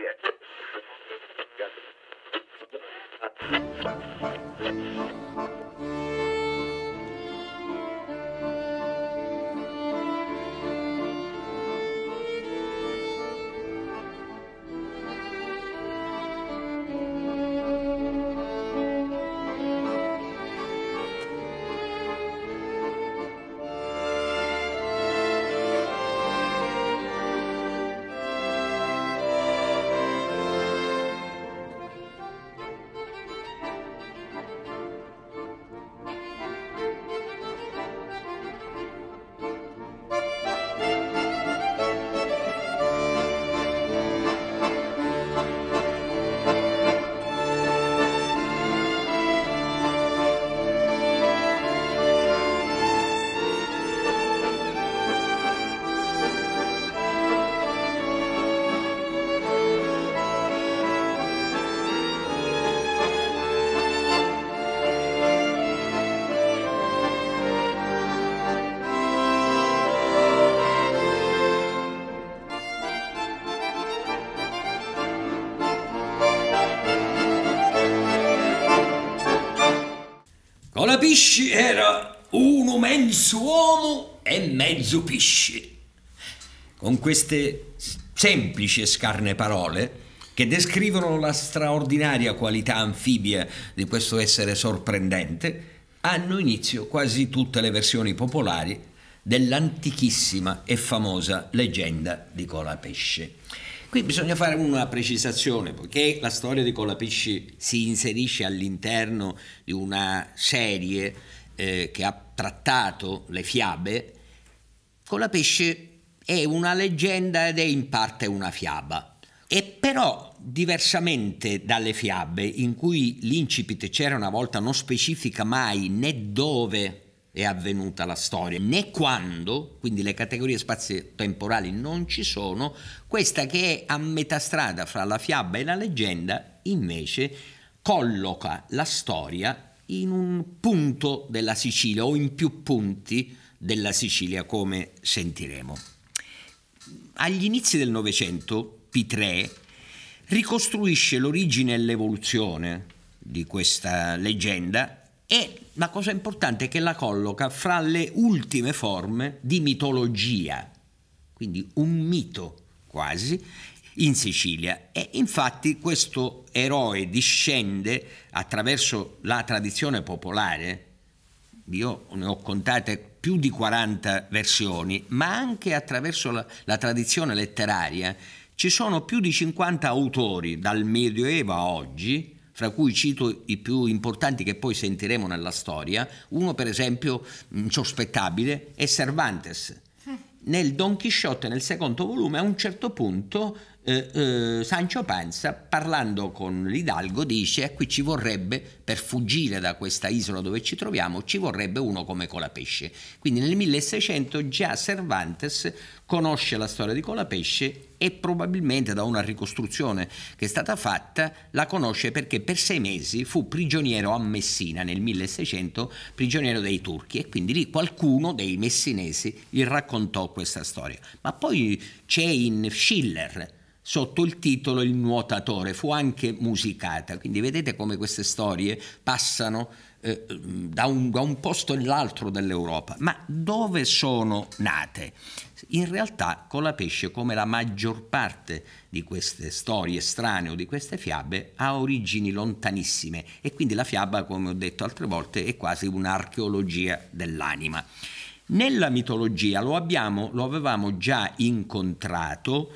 it. capisci era uno mezzo uomo e mezzo pisci. Con queste semplici e scarne parole che descrivono la straordinaria qualità anfibia di questo essere sorprendente, hanno inizio quasi tutte le versioni popolari dell'antichissima e famosa leggenda di Colapesce. Qui bisogna fare una precisazione, poiché la storia di Colapisci si inserisce all'interno di una serie eh, che ha trattato le fiabe. Colapisci è una leggenda ed è in parte una fiaba. E però, diversamente dalle fiabe, in cui l'incipit c'era una volta non specifica mai né dove è avvenuta la storia, né quando, quindi le categorie spazio-temporali non ci sono, questa che è a metà strada fra la fiaba e la leggenda invece colloca la storia in un punto della Sicilia o in più punti della Sicilia come sentiremo. Agli inizi del Novecento P3 ricostruisce l'origine e l'evoluzione di questa leggenda e la cosa importante è che la colloca fra le ultime forme di mitologia, quindi un mito quasi, in Sicilia. E infatti questo eroe discende attraverso la tradizione popolare, io ne ho contate più di 40 versioni, ma anche attraverso la, la tradizione letteraria ci sono più di 50 autori dal Medioevo a oggi fra cui cito i più importanti che poi sentiremo nella storia, uno per esempio mm, sospettabile è Cervantes. Nel Don Chisciotte, nel secondo volume, a un certo punto eh, eh, Sancio Panza, parlando con l'Idalgo, dice eh, qui ci vorrebbe, per fuggire da questa isola dove ci troviamo, ci vorrebbe uno come Colapesce. Quindi nel 1600 già Cervantes conosce la storia di Colapesce e probabilmente da una ricostruzione che è stata fatta la conosce perché per sei mesi fu prigioniero a Messina nel 1600, prigioniero dei turchi e quindi lì qualcuno dei messinesi gli raccontò questa storia. Ma poi c'è in Schiller sotto il titolo Il nuotatore, fu anche musicata, quindi vedete come queste storie passano eh, da, un, da un posto all'altro dell'Europa, ma dove sono nate? In realtà con la pesce, come la maggior parte di queste storie strane o di queste fiabe, ha origini lontanissime e quindi la fiaba, come ho detto altre volte, è quasi un'archeologia dell'anima. Nella mitologia lo, abbiamo, lo avevamo già incontrato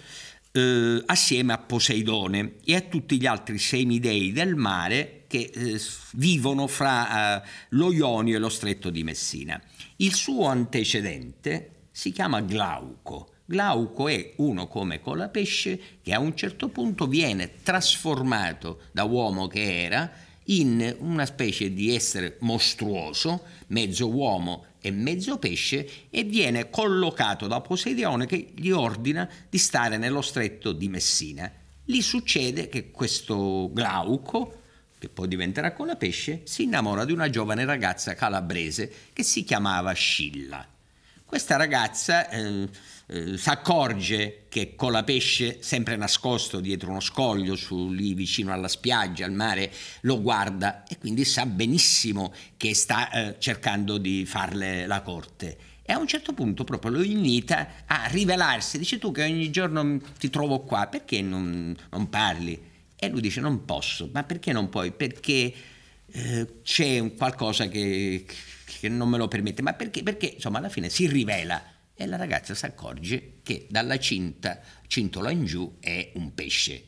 eh, assieme a Poseidone e a tutti gli altri semidei del mare che eh, vivono fra eh, lo Ionio e lo Stretto di Messina. Il suo antecedente si chiama Glauco. Glauco è uno come Colapesce che a un certo punto viene trasformato da uomo che era in una specie di essere mostruoso, mezzo uomo e mezzo pesce, e viene collocato da Poseidione che gli ordina di stare nello stretto di Messina. Lì succede che questo Glauco che poi diventerà Conapesce, si innamora di una giovane ragazza calabrese che si chiamava Scilla. Questa ragazza eh, eh, si accorge che Colapesce, sempre nascosto dietro uno scoglio, su, lì vicino alla spiaggia, al mare, lo guarda e quindi sa benissimo che sta eh, cercando di farle la corte. E a un certo punto proprio lo invita a rivelarsi, dice tu che ogni giorno ti trovo qua, perché non, non parli? E lui dice non posso, ma perché non puoi? Perché eh, c'è qualcosa che, che, non me lo permette, ma perché? Perché insomma alla fine si rivela e la ragazza si accorge che dalla cinta, cintola in giù, è un pesce.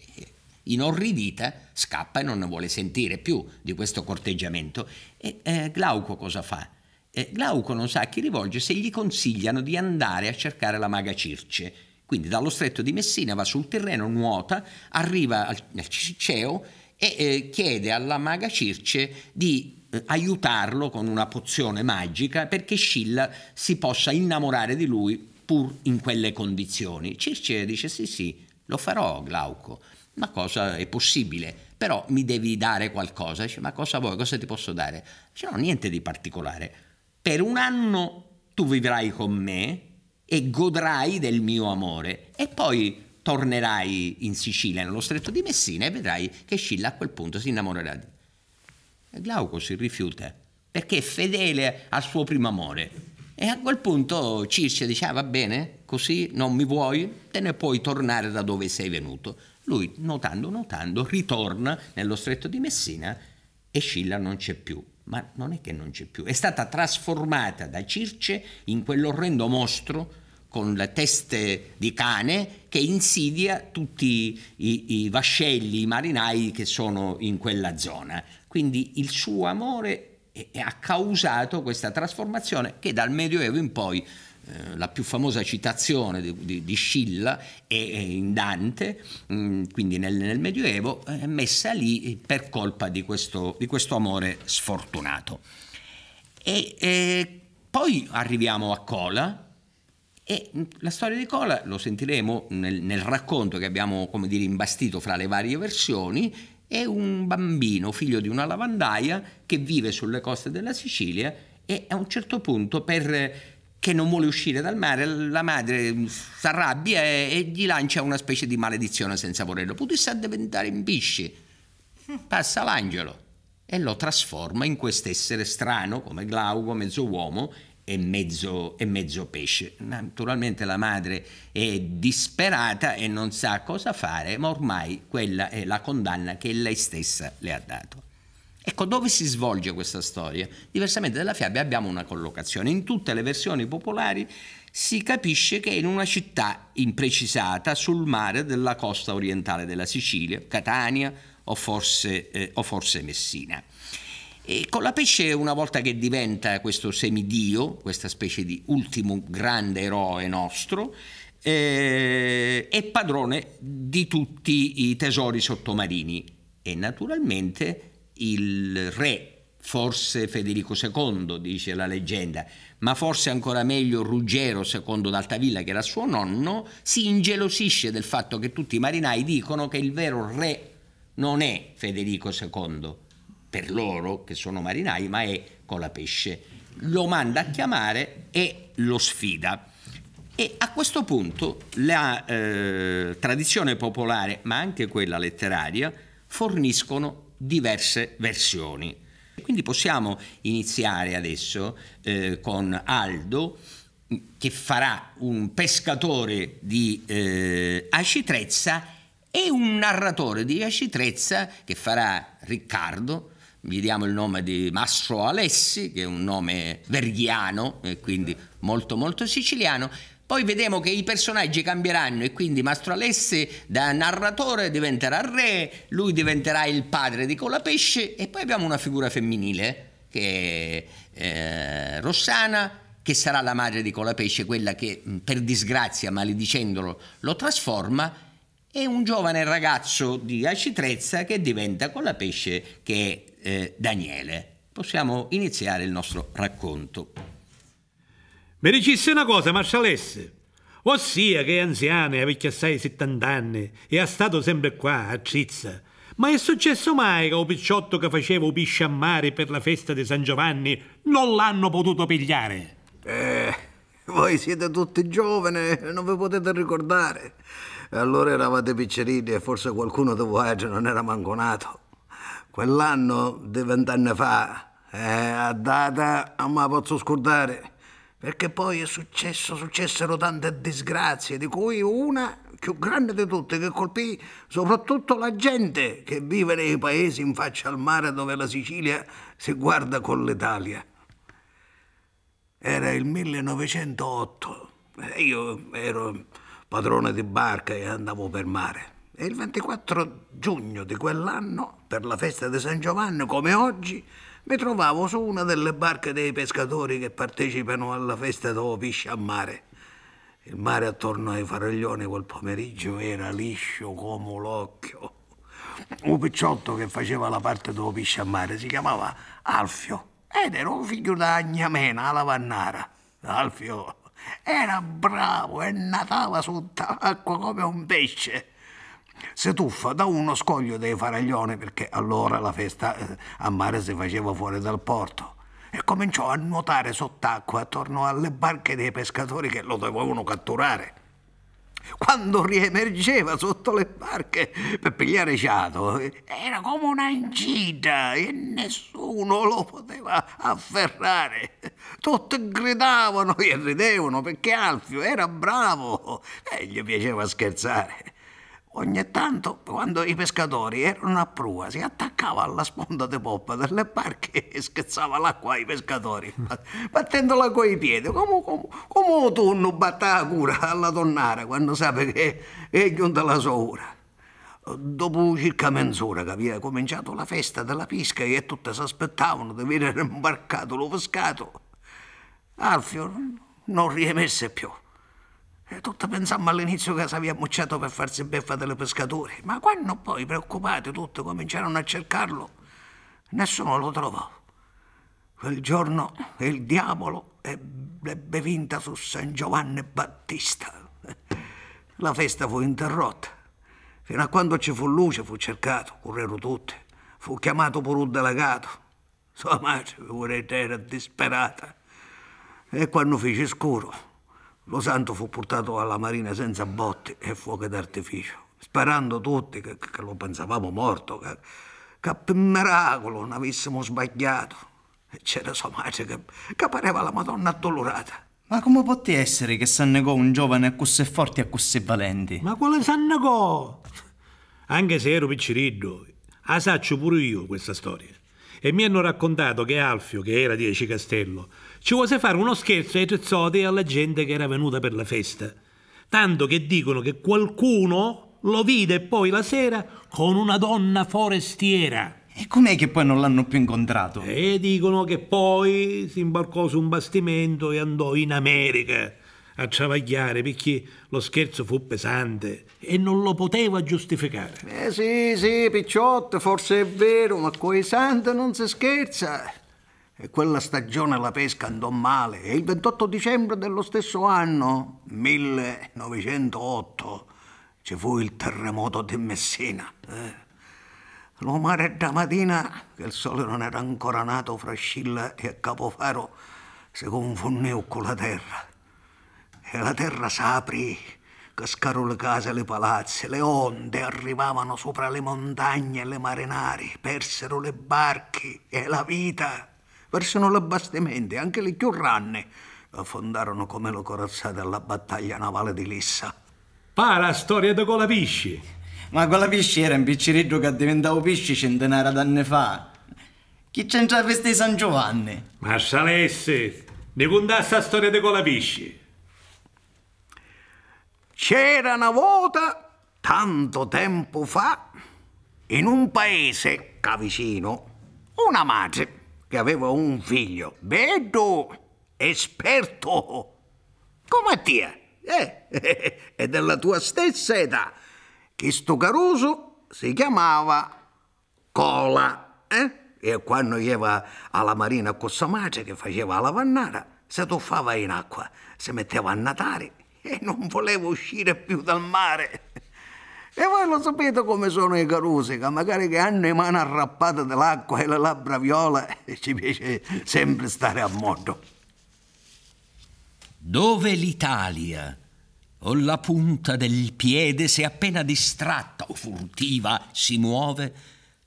Inorridita scappa e non ne vuole sentire più di questo corteggiamento. E eh, Glauco cosa fa? Eh, Glauco non sa a chi rivolgersi e gli consigliano di andare a cercare la maga Circe quindi dallo stretto di Messina va sul terreno, nuota, arriva al, nel Ciceo e eh, chiede alla maga Circe di eh, aiutarlo con una pozione magica perché Scilla si possa innamorare di lui pur in quelle condizioni. Circe dice sì sì, lo farò Glauco, ma cosa è possibile, però mi devi dare qualcosa. Dice ma cosa vuoi, cosa ti posso dare? Dice no, niente di particolare. Per un anno tu vivrai con me e godrai del mio amore. E poi tornerai in Sicilia, nello stretto di Messina, e vedrai che Scilla a quel punto si innamorerà di te. Glauco si rifiuta, perché è fedele al suo primo amore. E a quel punto Circe dice, ah, va bene, così non mi vuoi, te ne puoi tornare da dove sei venuto. Lui, notando, notando, ritorna nello stretto di Messina e Scilla non c'è più ma non è che non c'è più, è stata trasformata da Circe in quell'orrendo mostro con le teste di cane che insidia tutti i, i vascelli, i marinai che sono in quella zona. Quindi il suo amore ha causato questa trasformazione che dal Medioevo in poi eh, la più famosa citazione di, di, di Scilla è, in Dante, mh, mm, quindi nel, nel Medioevo, eh, messa lì per colpa di questo, di questo amore sfortunato. E, eh, poi arriviamo a Cola, e mm, la storia di Cola lo sentiremo nel, nel racconto che abbiamo dire, imbastito fra le varie versioni. È un bambino, figlio di una lavandaia, che vive sulle coste della Sicilia e a un certo punto per che non vuole uscire dal mare, la madre si arrabbia e, e, gli lancia una specie di maledizione senza volerlo. Potesse diventare in pisci. Passa l'angelo e lo trasforma in quest'essere strano, come Glauco, mezzo uomo e mezzo, e mezzo pesce. Naturalmente la madre è disperata e non sa cosa fare, ma ormai quella è la condanna che lei stessa le ha dato. Ecco, dove si svolge questa storia? Diversamente dalla fiaba abbiamo una collocazione. In tutte le versioni popolari si capisce che è in una città imprecisata sul mare della costa orientale della Sicilia, Catania o forse, eh, o forse Messina. E con la pesce, una volta che diventa questo semidio, questa specie di ultimo grande eroe nostro, eh, è padrone di tutti i tesori sottomarini e naturalmente il re forse Federico II, dice la leggenda, ma forse ancora meglio Ruggero II d'Altavilla, che era suo nonno, si ingelosisce del fatto che tutti i marinai dicono che il vero re non è Federico II, per loro che sono marinai, ma è Colapesce. Lo manda a chiamare e lo sfida. E a questo punto la eh, tradizione popolare, ma anche quella letteraria, forniscono diverse versioni. Quindi possiamo iniziare adesso eh, con Aldo che farà un pescatore di eh, acitrezza e un narratore di acitrezza che farà Riccardo, gli diamo il nome di Mastro Alessi, che è un nome verghiano e quindi molto molto siciliano, poi vedremo che i personaggi cambieranno e quindi Mastro Alesse da narratore diventerà re, lui diventerà il padre di Colapesce e poi abbiamo una figura femminile che è eh, Rossana che sarà la madre di Colapesce, quella che mm, per disgrazia, maledicendolo, lo trasforma e un giovane ragazzo di Acitrezza che diventa Colapesce che è eh, Daniele. Possiamo iniziare il nostro racconto. Mi dicesse una cosa, Marcialesse, ossia che è anziana, vecchia assai 70 anni, e è stato sempre qua, a Cizza. Ma è successo mai che un picciotto che faceva pisci a mare per la festa di San Giovanni non l'hanno potuto pigliare? Eh, voi siete tutti giovani, e non vi potete ricordare. Allora eravate piccerini e forse qualcuno di voi non era manconato. Quell'anno di vent'anni fa, eh, a data non me la posso scordare perché poi è successo, successero tante disgrazie, di cui una più grande di tutte che colpì soprattutto la gente che vive nei paesi in faccia al mare dove la Sicilia si guarda con l'Italia. Era il 1908 io ero padrone di barca e andavo per mare. E il 24 giugno di quell'anno, per la festa di San Giovanni, come oggi, mi trovavo su una delle barche dei pescatori che partecipano alla festa dove pisci a mare. Il mare attorno ai faraglioni quel pomeriggio era liscio come l'occhio. Un picciotto che faceva la parte dove pisci a mare si chiamava Alfio ed era un figlio da Agnamena alla Vannara. Alfio era bravo e natava sott'acqua come un pesce si tuffa da uno scoglio dei faraglioni perché allora la festa eh, a mare si faceva fuori dal porto e cominciò a nuotare sott'acqua attorno alle barche dei pescatori che lo dovevano catturare. Quando riemergeva sotto le barche per pigliare ciato, era come una incita e nessuno lo poteva afferrare. Tutti gridavano e ridevano perché Alfio era bravo e gli piaceva scherzare. Ogni tanto, quando i pescatori erano a prua, si attaccava alla sponda di poppa delle barche e scherzava l'acqua ai pescatori, mm. battendola coi piedi, come, come, come tu non batta la cura alla donnara quando sape che è giunta la sua ora. Dopo circa mezz'ora che aveva cominciato la festa della pesca e tutte si aspettavano di venire imbarcato lo pescato, Alfio non riemesse più. E tutti pensammo all'inizio che si aveva mucciato per farsi beffa delle pescatori, ma quando poi, preoccupati tutti, cominciarono a cercarlo, nessuno lo trovò. Quel giorno il diavolo ebbe vinta su San Giovanni Battista. La festa fu interrotta. Fino a quando ci fu luce fu cercato, correro tutti. Fu chiamato pure un delegato. Sua madre, pure era disperata. E quando fece scuro, lo santo fu portato alla marina senza botte e fuoco d'artificio, sparando tutti che, che, lo pensavamo morto, che, che per miracolo non avessimo sbagliato. E c'era sua madre che, che pareva la Madonna addolorata. Ma come poté essere che s'annegò un giovane a così forti e a così valenti? Ma quale s'annegò? Anche se ero picciriddo, asaccio pure io questa storia. E mi hanno raccontato che Alfio, che era di Eci Castello, ci vuole fare uno scherzo ai trezzoti e alla gente che era venuta per la festa. Tanto che dicono che qualcuno lo vide poi la sera con una donna forestiera. E com'è che poi non l'hanno più incontrato? E dicono che poi si imbarcò su un bastimento e andò in America a travagliare perché lo scherzo fu pesante e non lo poteva giustificare. Eh sì, sì, picciotto, forse è vero, ma coi santi non si scherza e quella stagione la pesca andò male e il 28 dicembre dello stesso anno, 1908, ci fu il terremoto di Messina. Eh. Lo mare da mattina, che il sole non era ancora nato fra Scilla e Capofaro, si confonneu con la terra. E la terra s'aprì, cascarono le case, le palazze, le onde arrivavano sopra le montagne e le marinari, persero le barche e la vita persero l'abbastimento, anche le chiurranne affondarono come lo corazzate alla battaglia navale di Lissa. Para storia di Colapisci! Ma Colapisci era un picciriddo che diventava pisci centinaia d'anni fa. Chi c'entra questi San Giovanni? Ma Salesse, ne contà storia di Colapisci. C'era una volta, tanto tempo fa, in un paese qua vicino, una madre che aveva un figlio bello, esperto, come te, eh, e della tua stessa età. Questo caruso si chiamava Cola, eh? E quando ieva alla marina con sua madre che faceva la vannara, si tuffava in acqua, si metteva a natare e non voleva uscire più dal mare. E voi lo sapete come sono i carusi, che magari che hanno in mano arrappate dell'acqua e le labbra viola, e ci piace sempre stare a modo. Dove l'Italia, o la punta del piede, se appena distratta o furtiva si muove,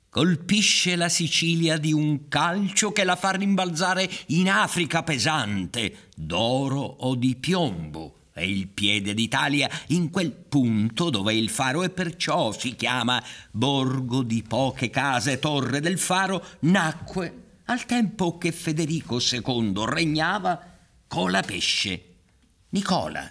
colpisce la Sicilia di un calcio che la fa rimbalzare in Africa pesante, d'oro o di piombo è il piede d'Italia in quel punto dove il faro e perciò si chiama borgo di poche case, torre del faro, nacque al tempo che Federico II regnava Colapesce, Nicola,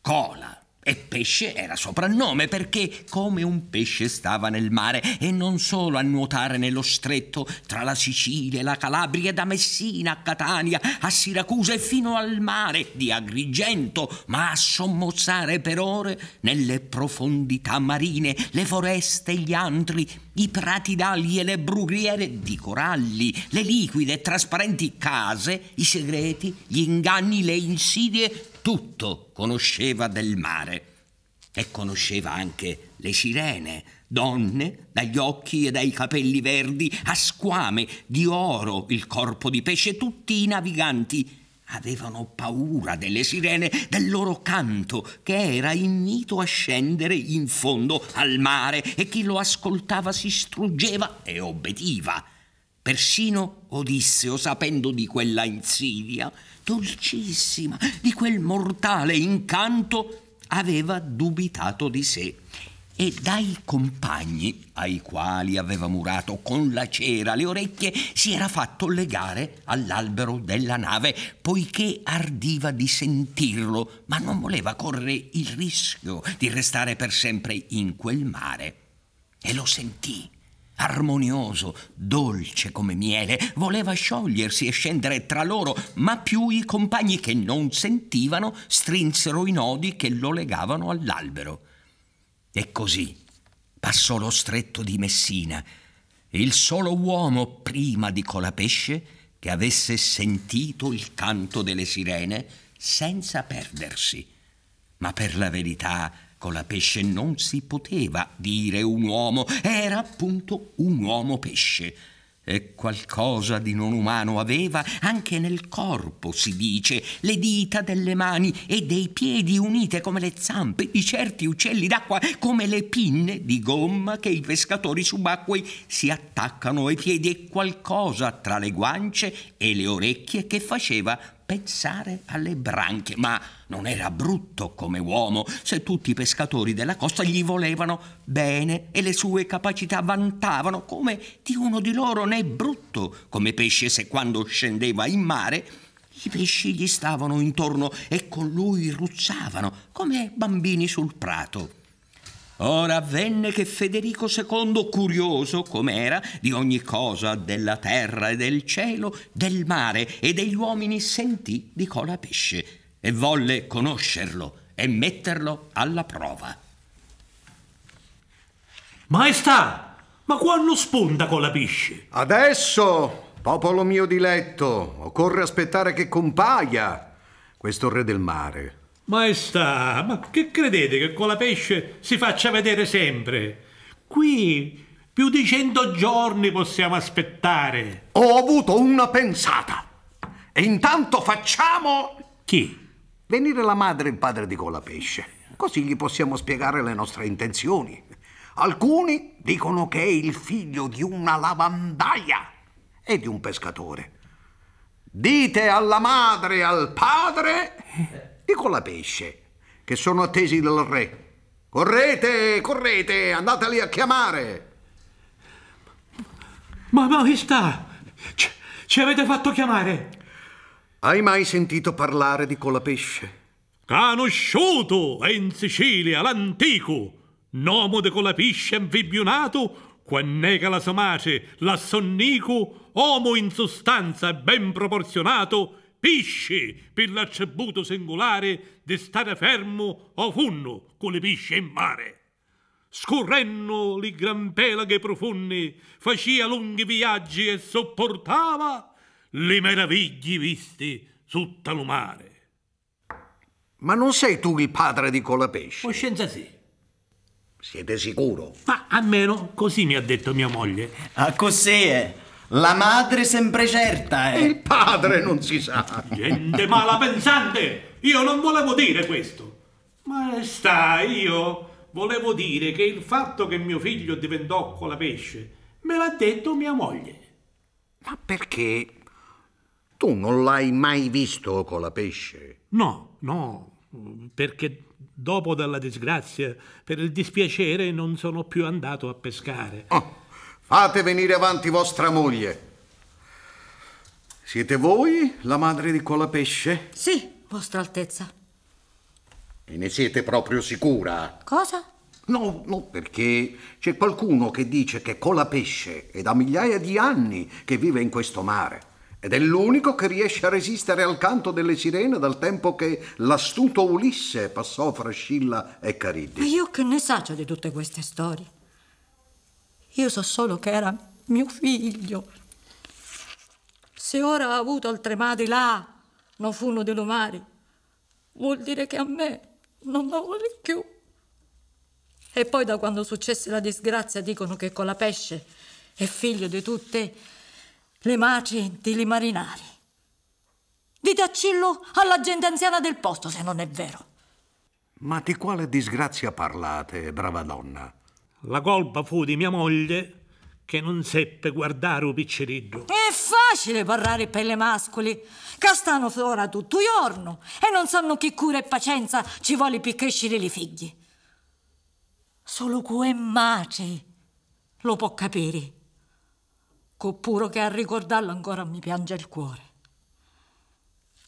Cola, e pesce era soprannome perché come un pesce stava nel mare e non solo a nuotare nello stretto tra la Sicilia e la Calabria, da Messina a Catania, a Siracusa e fino al mare di Agrigento, ma a sommozzare per ore nelle profondità marine, le foreste gli antri, i prati d'alghe e le brughiere di coralli, le liquide e trasparenti case, i segreti, gli inganni, le insidie tutto conosceva del mare e conosceva anche le sirene, donne dagli occhi e dai capelli verdi, a squame di oro il corpo di pesce, tutti i naviganti avevano paura delle sirene, del loro canto, che era invito a scendere in fondo al mare e chi lo ascoltava si struggeva e obbediva. Persino Odisseo, sapendo di quella insidia, dolcissima, di quel mortale incanto, aveva dubitato di sé e dai compagni ai quali aveva murato con la cera le orecchie si era fatto legare all'albero della nave, poiché ardiva di sentirlo, ma non voleva correre il rischio di restare per sempre in quel mare. E lo sentì armonioso, dolce come miele, voleva sciogliersi e scendere tra loro, ma più i compagni che non sentivano strinsero i nodi che lo legavano all'albero. E così passò lo stretto di Messina, il solo uomo prima di Colapesce che avesse sentito il canto delle sirene senza perdersi, ma per la verità con la pesce non si poteva dire un uomo, era appunto un uomo pesce. E qualcosa di non umano aveva anche nel corpo, si dice, le dita delle mani e dei piedi unite come le zampe di certi uccelli d'acqua, come le pinne di gomma che i pescatori subacquei si attaccano ai piedi e qualcosa tra le guance e le orecchie che faceva pensare alle branche, ma non era brutto come uomo se tutti i pescatori della costa gli volevano bene e le sue capacità vantavano come di uno di loro né brutto come pesce se quando scendeva in mare i pesci gli stavano intorno e con lui ruzzavano come bambini sul prato. Ora avvenne che Federico II, curioso com'era di ogni cosa della terra e del cielo, del mare e degli uomini, sentì di Cola Pesce e volle conoscerlo e metterlo alla prova. Maestà, ma quando sponda Cola Pesce? Adesso, popolo mio diletto, occorre aspettare che compaia questo re del mare. Maestà, ma che credete che con la pesce si faccia vedere sempre? Qui più di cento giorni possiamo aspettare. Ho avuto una pensata. E intanto facciamo... Chi? Venire la madre e il padre di Colapesce. Così gli possiamo spiegare le nostre intenzioni. Alcuni dicono che è il figlio di una lavandaia e di un pescatore. Dite alla madre e al padre e con la pesce, che sono attesi dal re. Correte, correte, andateli a chiamare. Ma maestà, ci, ci avete fatto chiamare? Hai mai sentito parlare di Colapesce? Conosciuto è in Sicilia l'antico, nomo di Colapesce anfibionato, qua nega la somace, l'assonnico, uomo in sostanza ben proporzionato pisce per l'accebuto singolare di stare fermo o funno con le pisce in mare. Scorrenno le gran pelaghe profonde, faceva lunghi viaggi e sopportava le meraviglie viste sotto lo mare. Ma non sei tu il padre di quella Colapesce? Coscienza sì. Siete sicuro? Ma almeno così mi ha detto mia moglie. Ah, così è. La madre sempre certa, eh. Il padre non si sa. Gente malapensante! Io non volevo dire questo. Ma sta, io volevo dire che il fatto che mio figlio diventò colapesce me l'ha detto mia moglie. Ma perché? Tu non l'hai mai visto colapesce? No, no, perché dopo dalla disgrazia, per il dispiacere, non sono più andato a pescare. Oh. Fate venire avanti vostra moglie. Siete voi la madre di Colapesce? Sì, vostra altezza. E ne siete proprio sicura? Cosa? No, no, perché c'è qualcuno che dice che Colapesce è da migliaia di anni che vive in questo mare ed è l'unico che riesce a resistere al canto delle sirene dal tempo che l'astuto Ulisse passò fra Scilla e Cariddi. Ma io che ne saggio di tutte queste storie? Io so solo che era mio figlio. Se ora ha avuto altre madri là, non funo di lumari, vuol dire che a me non lo vuole più. E poi da quando successe la disgrazia dicono che con la pesce è figlio di tutte le maci di marinari. Dite accillo alla gente anziana del posto se non è vero. Ma di quale disgrazia parlate, brava donna? La colpa fu di mia moglie che non seppe guardare un picciriddu. È facile parlare per le mascoli. Castano ora tutto il giorno e non sanno che cura e pazienza ci vuole per crescere le figlie. Solo quei è mace lo può capire. Coppuro che a ricordarlo ancora mi piange il cuore.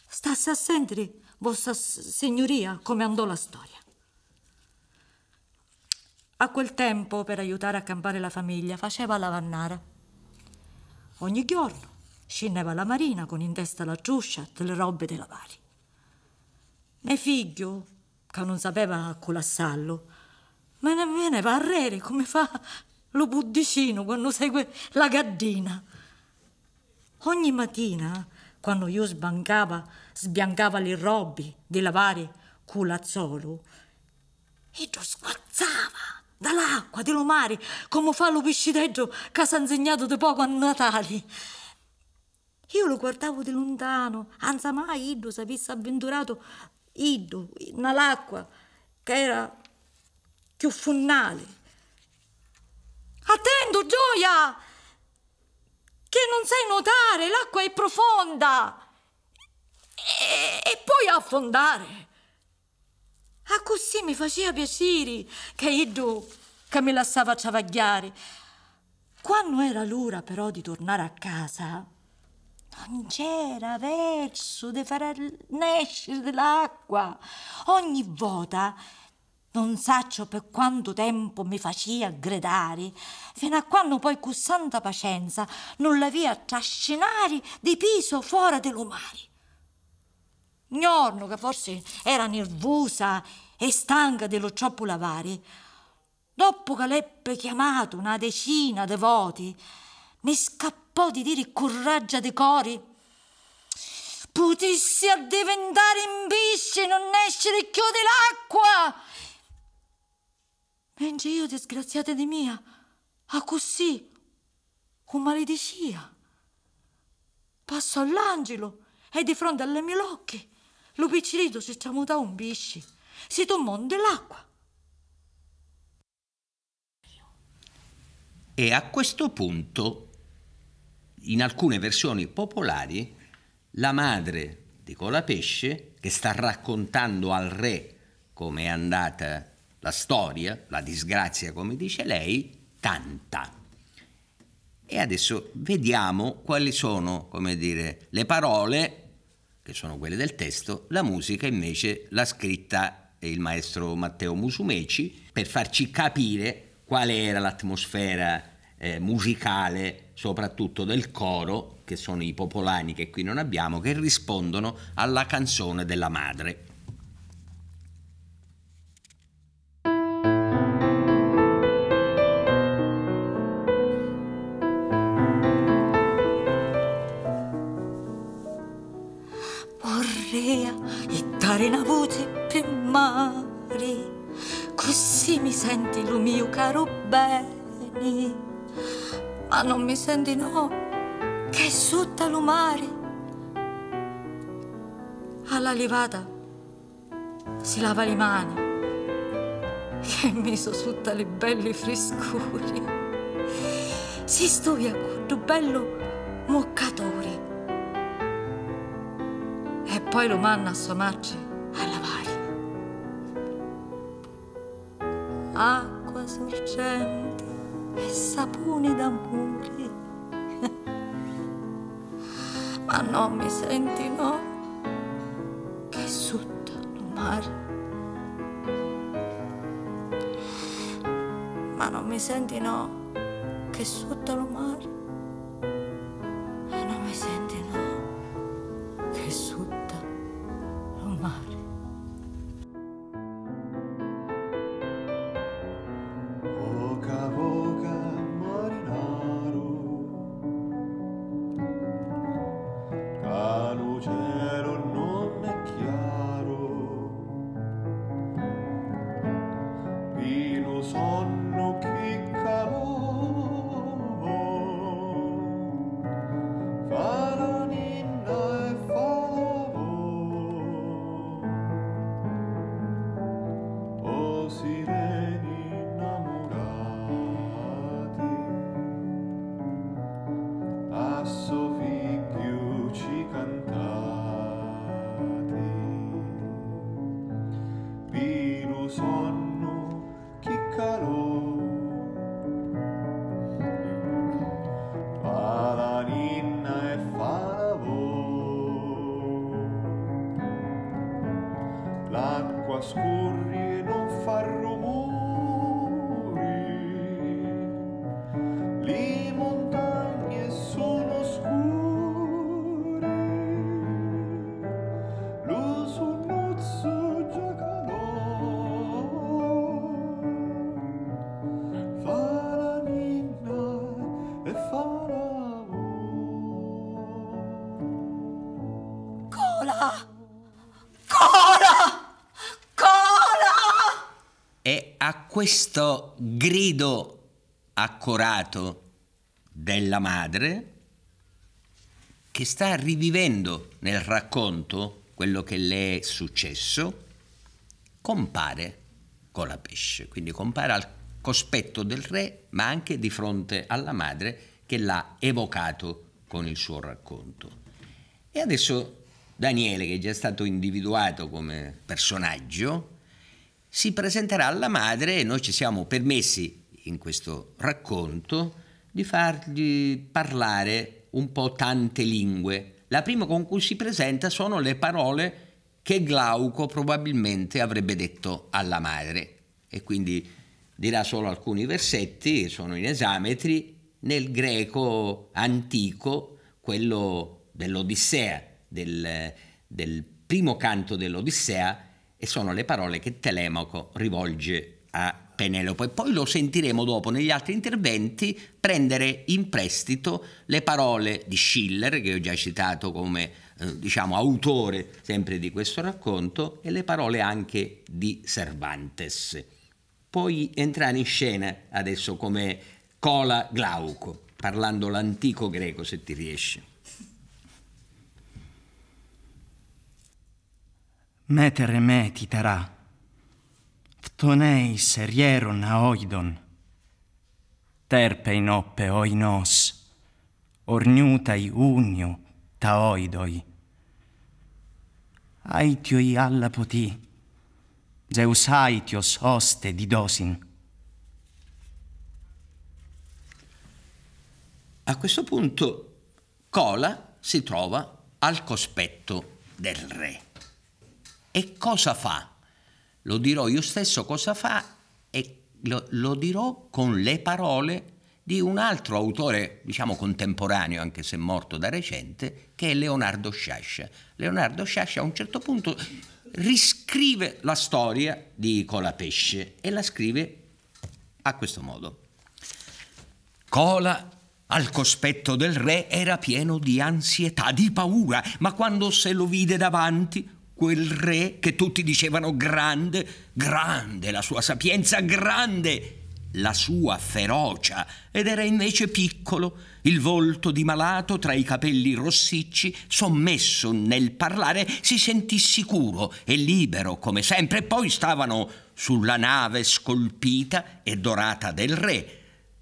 Stasse a sentire, vostra signoria, come andò la storia. A quel tempo, per aiutare a campare la famiglia, faceva la vannara. Ogni giorno scendeva alla marina con in testa la giuscia e le robe della lavare. Me figlio, che non sapeva collassallo, me ne veniva a rere come fa lo buddicino quando segue la gaddina. Ogni mattina, quando io sbancava, sbiancava le robe di lavare colazzolo, e lo sguazzava dall'acqua, dello mare, come fa lo pesciteggio che si è insegnato di poco a Natale. Io lo guardavo di lontano, anzi mai Iddo si avesse avventurato Iddo nell'acqua che era più funnale. Attendo, gioia! Che non sai nuotare, l'acqua è profonda! E, e poi affondare! A ah, così mi faceva piacere che Iddo che mi lasciava ciavagliare. Quando era l'ora però di tornare a casa, non c'era verso di far nascere dell'acqua. Ogni volta, non saccio per quanto tempo mi faceva gridare, fino a quando poi con santa pacienza non la via trascinare di piso fuori dello mare. Gnorno, che forse era nervosa e stanca dello troppo lavare, dopo che l'ebbe chiamato una decina di voti, mi scappò di dire coraggio di cori. Potessi diventare in bisce e non essere più dell'acqua! Mentre io, disgraziata di mia, a così, con maledicia, passo all'angelo e di fronte alle mie locche lo piccinito si è tramuta un bisci, si tommò dell'acqua. E a questo punto, in alcune versioni popolari, la madre di Colapesce, che sta raccontando al re come è andata la storia, la disgrazia, come dice lei, tanta. E adesso vediamo quali sono, come dire, le parole che sono quelle del testo, la musica invece l'ha scritta il maestro Matteo Musumeci per farci capire qual era l'atmosfera eh, musicale, soprattutto del coro, che sono i popolani che qui non abbiamo, che rispondono alla canzone della madre. senti lo mio caro bene, ma non mi senti no, che sutta lo mare. Alla levata si lava le mani, che mi so sutta le belle frescure. Si studia questo bello moccatore. E poi lo manna a sua marce acqua sorgente e sapone d'amore. Ma non mi senti, no? Che sotto il mare. Eh, Ma non mi senti, no? Che sotto il mare. Ma non mi senti, no? Che sutta. a questo grido accorato della madre che sta rivivendo nel racconto quello che le è successo, compare pesce, quindi compare al cospetto del re, ma anche di fronte alla madre che l'ha evocato con il suo racconto. E adesso Daniele, che è già stato individuato come personaggio, si presenterà alla madre e noi ci siamo permessi in questo racconto di fargli parlare un po' tante lingue. La prima con cui si presenta sono le parole che Glauco probabilmente avrebbe detto alla madre e quindi dirà solo alcuni versetti, sono in esametri, nel greco antico, quello dell'Odissea, del, del primo canto dell'Odissea, e sono le parole che Telemaco rivolge a Penelope. Poi lo sentiremo dopo negli altri interventi prendere in prestito le parole di Schiller, che ho già citato come eh, diciamo, autore sempre di questo racconto, e le parole anche di Cervantes. Poi entrare in scena adesso come Cola Glauco, parlando l'antico greco se ti riesce. Μέτερε με τιταρά. Φτονέις εριέρον αόιδον. Τέρπε in oppe o in os. Orniutai unio taoidoi. Aitioi alla poti. Zeus aitios oste didosin. A questo punto Cola si trova al cospetto del re. E cosa fa? Lo dirò io stesso cosa fa e lo, lo dirò con le parole di un altro autore, diciamo contemporaneo, anche se morto da recente, che è Leonardo Sciascia. Leonardo Sciascia a un certo punto riscrive la storia di Colapesce e la scrive a questo modo. Cola al cospetto del re era pieno di ansietà, di paura, ma quando se lo vide davanti, quel re che tutti dicevano grande, grande la sua sapienza, grande la sua ferocia, ed era invece piccolo, il volto di malato tra i capelli rossicci, sommesso nel parlare, si sentì sicuro e libero come sempre. Poi stavano sulla nave scolpita e dorata del re,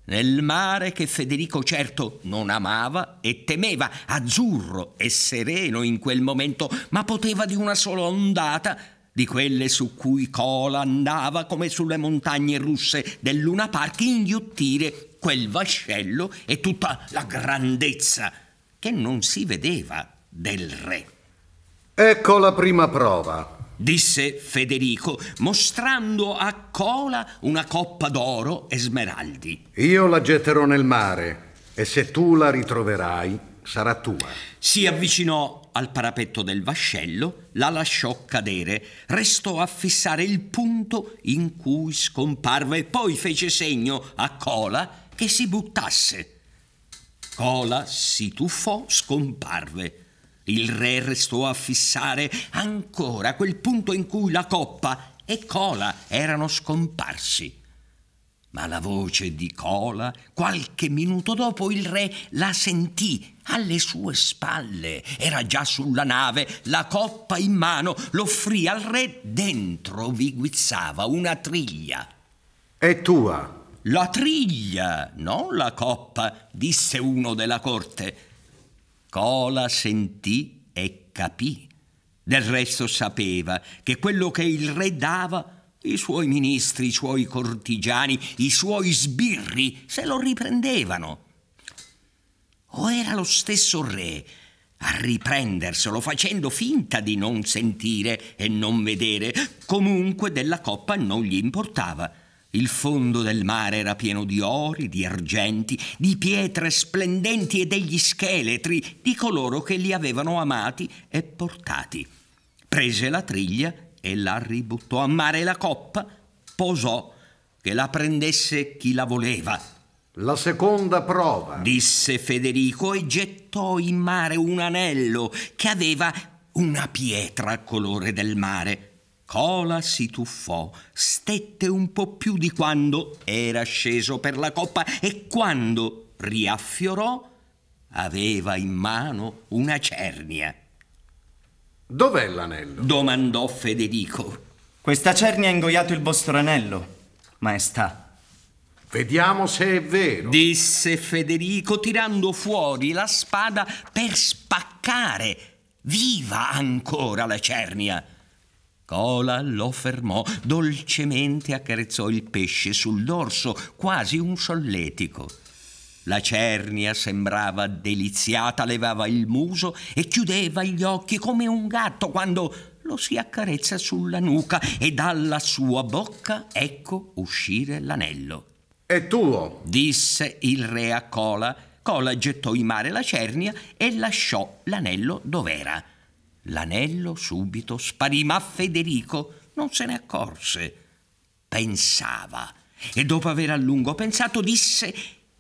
nel mare che Federico certo non amava e temeva, azzurro e sereno in quel momento, ma poteva di una sola ondata, di quelle su cui Cola andava come sulle montagne russe del Luna Park, inghiottire quel vascello e tutta la grandezza che non si vedeva del re. Ecco la prima prova disse Federico, mostrando a Cola una coppa d'oro e smeraldi. Io la getterò nel mare e se tu la ritroverai sarà tua. Si avvicinò al parapetto del vascello, la lasciò cadere, restò a fissare il punto in cui scomparve e poi fece segno a Cola che si buttasse. Cola si tuffò, scomparve. Il re restò a fissare ancora quel punto in cui la coppa e Cola erano scomparsi. Ma la voce di Cola, qualche minuto dopo il re la sentì alle sue spalle. Era già sulla nave, la coppa in mano, l'offrì al re, dentro vi guizzava una triglia. È tua. La triglia, non la coppa, disse uno della corte. Cola sentì e capì. Del resto sapeva che quello che il re dava i suoi ministri, i suoi cortigiani, i suoi sbirri se lo riprendevano. O era lo stesso re a riprenderselo facendo finta di non sentire e non vedere, comunque della coppa non gli importava. Il fondo del mare era pieno di ori, di argenti, di pietre splendenti e degli scheletri di coloro che li avevano amati e portati. Prese la triglia e la ributtò a mare la coppa, posò che la prendesse chi la voleva. La seconda prova, disse Federico e gettò in mare un anello che aveva una pietra colore del mare. Cola si tuffò, stette un po' più di quando era sceso per la coppa e quando riaffiorò aveva in mano una cernia. Dov'è l'anello? domandò Federico. Questa cernia ha ingoiato il vostro anello, maestà. Vediamo se è vero, disse Federico tirando fuori la spada per spaccare viva ancora la cernia. Cola lo fermò, dolcemente accarezzò il pesce sul dorso, quasi un solletico. La cernia sembrava deliziata, levava il muso e chiudeva gli occhi come un gatto quando lo si accarezza sulla nuca e dalla sua bocca ecco uscire l'anello. È tuo, disse il re a Cola. Cola gettò in mare la cernia e lasciò l'anello dov'era. L'anello subito sparì, ma Federico non se ne accorse. Pensava e dopo aver a lungo pensato disse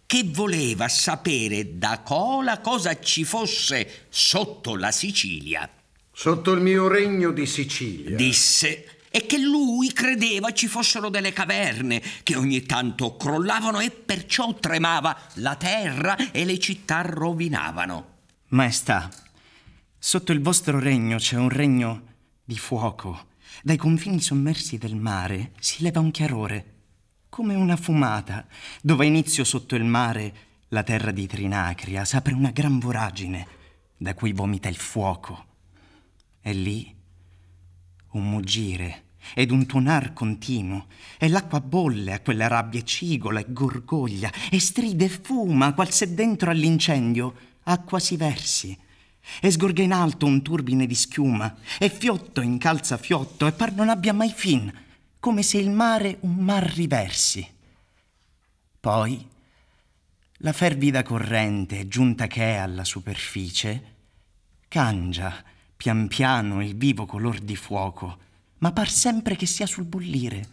che voleva sapere da Cola cosa ci fosse sotto la Sicilia. Sotto il mio regno di Sicilia. Disse e che lui credeva ci fossero delle caverne che ogni tanto crollavano e perciò tremava la terra e le città rovinavano. Maestà, Sotto il vostro regno c'è un regno di fuoco. Dai confini sommersi del mare si leva un chiarore, come una fumata, dove inizio sotto il mare la terra di Trinacria s'apre una gran voragine da cui vomita il fuoco. E lì un muggire ed un tuonar continuo, e l'acqua bolle a quella rabbia cigola e gorgoglia, e stride e fuma, qual se dentro all'incendio acqua si versi e sgorga in alto un turbine di schiuma, e fiotto incalza fiotto, e par non abbia mai fin, come se il mare un mar riversi. Poi la fervida corrente, giunta che è alla superficie, cangia pian piano il vivo color di fuoco, ma par sempre che sia sul bollire.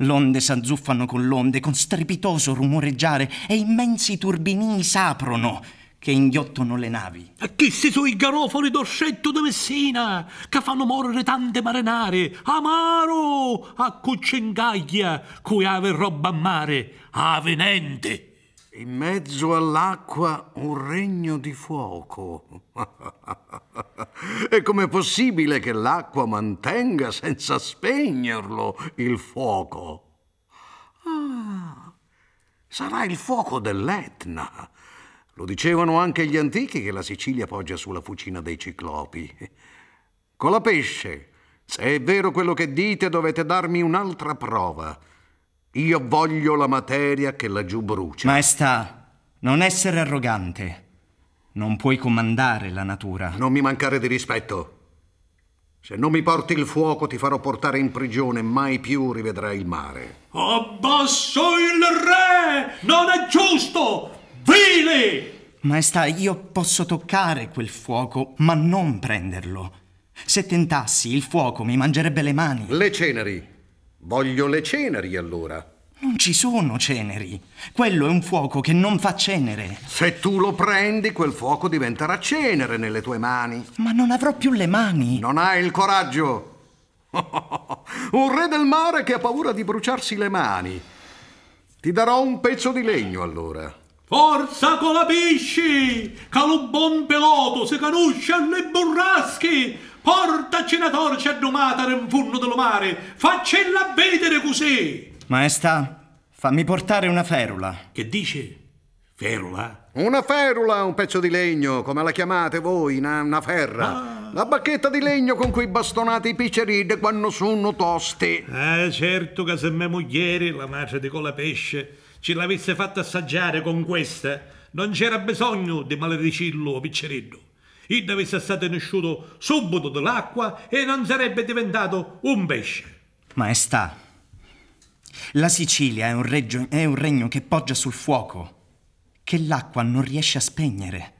L'onde s'azzuffano con l'onde, con strepitoso rumoreggiare, e immensi turbinii s'aprono, che inghiottono le navi. E chi si sono i garofoni d'Oscetto di Messina, che fanno morire tante marinare, amaro, a cuccingaglia, cui ave roba a mare, avenente. In mezzo all'acqua un regno di fuoco. e com'è possibile che l'acqua mantenga senza spegnerlo il fuoco? Ah, sarà il fuoco dell'Etna lo dicevano anche gli antichi che la Sicilia poggia sulla fucina dei ciclopi. Con la pesce, se è vero quello che dite, dovete darmi un'altra prova. Io voglio la materia che laggiù brucia. Maestà, non essere arrogante. Non puoi comandare la natura. Non mi mancare di rispetto. Se non mi porti il fuoco ti farò portare in prigione e mai più rivedrai il mare. Abbasso il re! Non è giusto! Vile! Maestà, io posso toccare quel fuoco, ma non prenderlo. Se tentassi, il fuoco mi mangerebbe le mani. Le ceneri. Voglio le ceneri allora. Non ci sono ceneri. Quello è un fuoco che non fa cenere. Se tu lo prendi, quel fuoco diventerà cenere nelle tue mani. Ma non avrò più le mani. Non hai il coraggio. un re del mare che ha paura di bruciarsi le mani. Ti darò un pezzo di legno allora. Forza Colapisci, Calubon Peloto, Secanuscian e Burraschi, portaci una torcia addomata nel funno dello mare, faccella vedere così! Maestà, fammi portare una ferula. Che dici? Ferula? Una ferula, un pezzo di legno, come la chiamate voi, una, una ferra. Ah. La bacchetta di legno con cui bastonate i piccerid quando sono tosti. Eh, certo che se me moglieri, la mace di Colapesce ce l'avesse fatta assaggiare con questa, non c'era bisogno di maledicirlo o piccerillo. Idda avesse stato nasciuto subito dall'acqua e non sarebbe diventato un pesce. Maestà, la Sicilia è un, reggio, è un regno che poggia sul fuoco, che l'acqua non riesce a spegnere.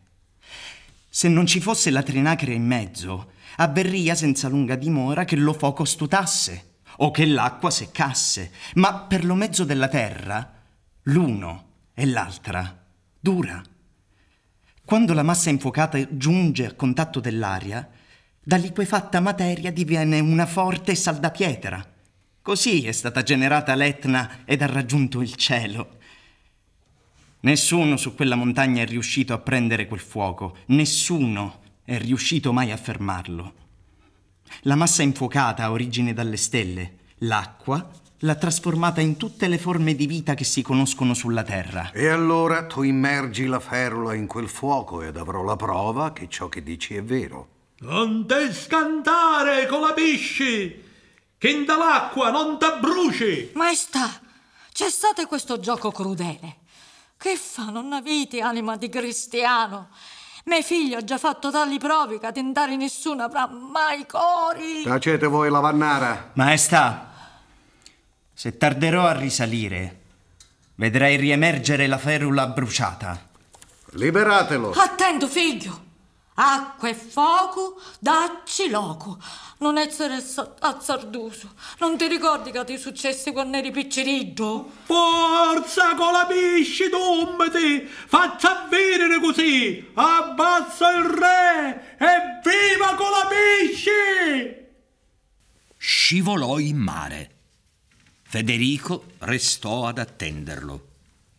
Se non ci fosse la trinacria in mezzo, avverria senza lunga dimora che lo fuoco stutasse o che l'acqua seccasse, ma per lo mezzo della terra l'uno e l'altra, dura. Quando la massa infuocata giunge a contatto dell'aria, da liquefatta materia diviene una forte e salda pietra. Così è stata generata l'Etna ed ha raggiunto il cielo. Nessuno su quella montagna è riuscito a prendere quel fuoco, nessuno è riuscito mai a fermarlo. La massa infuocata ha origine dalle stelle, l'acqua l'ha trasformata in tutte le forme di vita che si conoscono sulla Terra. E allora tu immergi la ferula in quel fuoco ed avrò la prova che ciò che dici è vero. Non te scantare, colabisci! Che in dall'acqua non bruci! Maestà, cessate questo gioco crudele. Che fa, non avete anima di cristiano? Me figlio ha già fatto tali prove che a tentare nessuno avrà mai cori. Tacete voi la vannara. Maestà, se tarderò a risalire, vedrai riemergere la ferula bruciata. Liberatelo! Attendo, figlio! Acqua e fuoco, dacci loco. Non essere azzardoso. Non ti ricordi che ti successe quando eri picciriddo? Forza, colapisci, tombati! Faccia venire così! Abbassa il re! Evviva colapisci! Scivolò in mare. Federico restò ad attenderlo.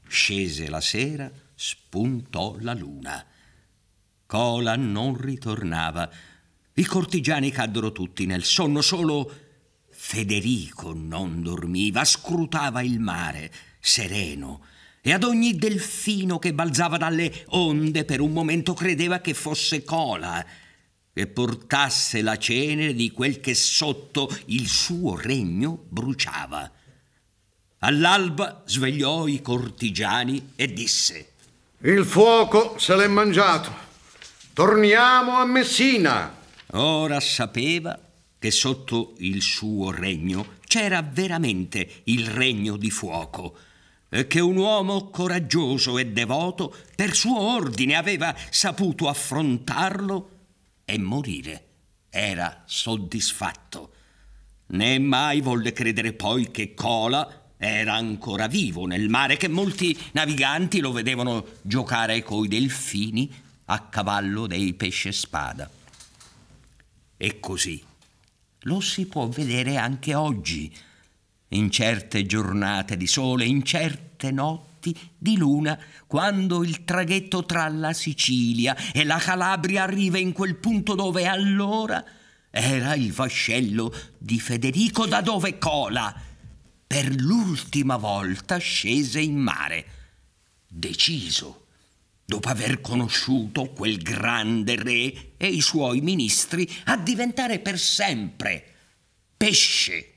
Scese la sera, spuntò la luna. Cola non ritornava. I cortigiani caddero tutti nel sonno, solo Federico non dormiva, scrutava il mare, sereno, e ad ogni delfino che balzava dalle onde per un momento credeva che fosse Cola e portasse la cenere di quel che sotto il suo regno bruciava. All'alba svegliò i cortigiani e disse Il fuoco se l'è mangiato. Torniamo a Messina. Ora sapeva che sotto il suo regno c'era veramente il regno di fuoco e che un uomo coraggioso e devoto per suo ordine aveva saputo affrontarlo e morire. Era soddisfatto. Né mai volle credere poi che Cola era ancora vivo nel mare che molti naviganti lo vedevano giocare coi delfini a cavallo dei pesce spada. E così lo si può vedere anche oggi, in certe giornate di sole, in certe notti di luna, quando il traghetto tra la Sicilia e la Calabria arriva in quel punto dove allora era il vascello di Federico da dove cola per l'ultima volta scese in mare, deciso, dopo aver conosciuto quel grande re e i suoi ministri, a diventare per sempre pesce